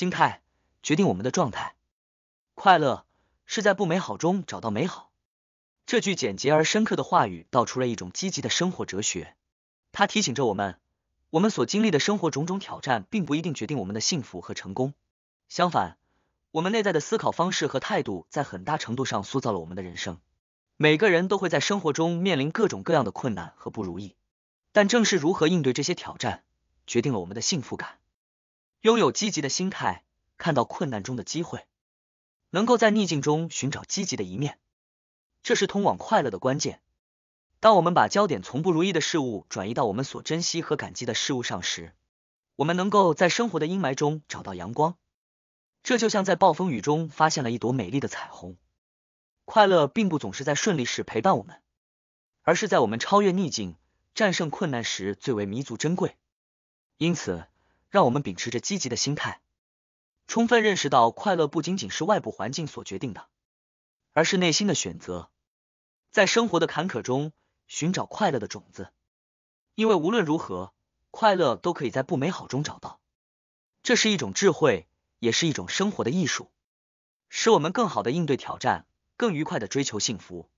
心态决定我们的状态，快乐是在不美好中找到美好。这句简洁而深刻的话语，道出了一种积极的生活哲学。它提醒着我们，我们所经历的生活种种挑战，并不一定决定我们的幸福和成功。相反，我们内在的思考方式和态度，在很大程度上塑造了我们的人生。每个人都会在生活中面临各种各样的困难和不如意，但正是如何应对这些挑战，决定了我们的幸福感。拥有积极的心态，看到困难中的机会，能够在逆境中寻找积极的一面，这是通往快乐的关键。当我们把焦点从不如意的事物转移到我们所珍惜和感激的事物上时，我们能够在生活的阴霾中找到阳光。这就像在暴风雨中发现了一朵美丽的彩虹。快乐并不总是在顺利时陪伴我们，而是在我们超越逆境、战胜困难时最为弥足珍贵。因此，让我们秉持着积极的心态，充分认识到快乐不仅仅是外部环境所决定的，而是内心的选择。在生活的坎坷中寻找快乐的种子，因为无论如何，快乐都可以在不美好中找到。这是一种智慧，也是一种生活的艺术，使我们更好的应对挑战，更愉快的追求幸福。